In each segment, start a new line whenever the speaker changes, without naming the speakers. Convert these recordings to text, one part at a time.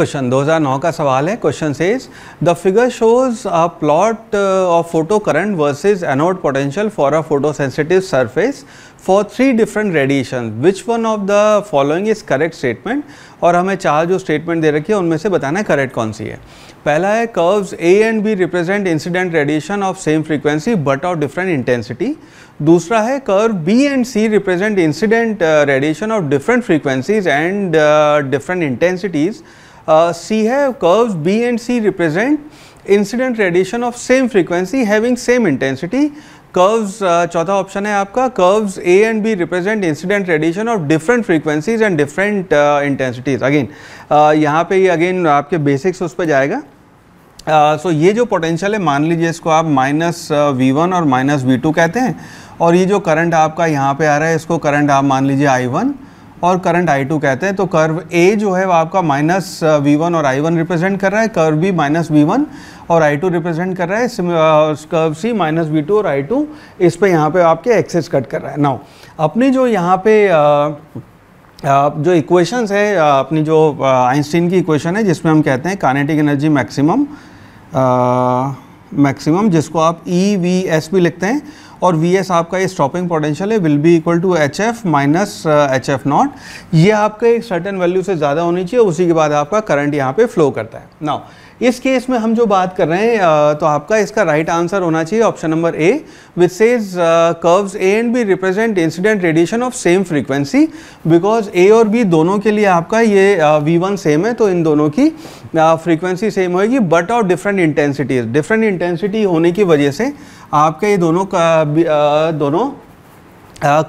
question 2009 का सवाल है question says the figure shows a plot of photo current versus anode potential for a photo sensitive surface for three different radiation which one of the following is correct statement और हमें चार जो statement दे रखी है उनमें से बताना है करेक्ट कौन सी है पहला है curves A and B represent incident radiation of same frequency but of different intensity दूसरा है curve B and C represent incident radiation of different frequencies and different intensities सी है have B and C represent incident radiation of same frequency having same intensity curves चौथा option है आपका curves A and B represent incident radiation of different frequencies and different intensities again यहाँ पे ये again आपके basics उस पर जाएगा सो uh, so ये जो पोटेंशियल है मान लीजिए इसको आप माइनस वी वन और माइनस वी टू कहते हैं और ये जो करंट आपका यहाँ पे आ रहा है इसको करंट आप मान लीजिए आई वन और करंट आई टू कहते हैं तो कर्व ए जो है वो आपका माइनस वी वन और आई वन रिप्रेजेंट कर रहा है curve B minus V one और आई टू रिप्रेजेंट कर रहा है curve C minus V two और आई टू इस पर यहाँ पे आपके एक्सेस कट कर रहा है नाउ अपनी जो यहाँ पे uh, uh, जो इक्वेशंस है uh, अपनी जो आइंस्टीन की इक्वेशन है जिसमें हम कहते हैं कानेटिक एनर्जी मैक्सिमम मैक्सिमम जिसको आप ई वी एस भी लिखते हैं और वी एस आपका ये स्टॉपिंग पोटेंशियल है will be equal to H F minus H F naught ये आपका एक सर्टन वैल्यू से ज़्यादा होनी चाहिए उसी के बाद आपका करंट यहाँ पे फ्लो करता है नाउ इस केस में हम जो बात कर रहे हैं uh, तो आपका इसका राइट आंसर होना चाहिए option number A which says curves A and B represent incident radiation of same frequency because A और बी दोनों के लिए आपका ये वी वन सेम है तो इन दोनों की फ्रीक्वेंसी सेम होगी but of different intensities different intensity होने की वजह से आपके ये दोनों का, दोनों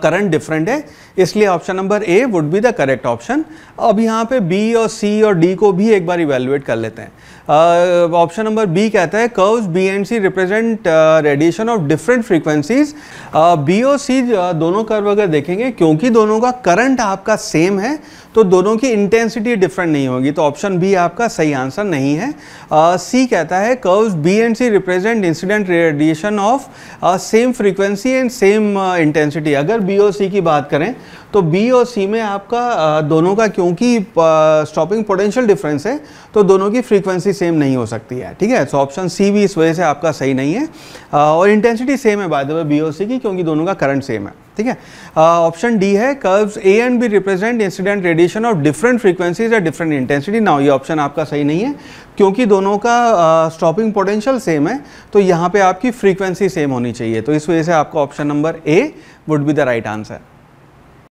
करंट डिफरेंट है इसलिए option number A would be the correct option अब यहाँ पे बी और सी और डी को भी एक बार इवेलुएट कर लेते हैं ऑप्शन नंबर बी कहता है curves B and C represent radiation of different frequencies B और सी दोनों कर्व अगर देखेंगे क्योंकि दोनों का करंट आपका सेम है तो दोनों की इंटेंसिटी डिफरेंट नहीं होगी तो ऑप्शन बी आपका सही आंसर नहीं है सी uh, कहता है curves B and C represent incident radiation of same frequency and same intensity अगर बी और सी की बात करें तो बी और सी में आपका दोनों का क्योंकि स्टॉपिंग पोटेंशियल डिफरेंस है तो दोनों की फ्रीक्वेंसी सेम नहीं हो सकती है ठीक है तो ऑप्शन सी भी इस वजह से आपका सही नहीं है और इंटेंसिटी सेम है बाय द वे बी और सी की क्योंकि दोनों का करंट सेम है ठीक है ऑप्शन डी है curves A and B represent incident radiation of different frequencies या डिफरेंट इंटेंसिटी नाउ ये ऑप्शन आपका सही नहीं है क्योंकि दोनों का स्टॉपिंग पोटेंशियल सेम है तो यहाँ पे आपकी फ्रीक्वेंसी सेम होनी चाहिए तो इस वजह से आपका option number A would be the right answer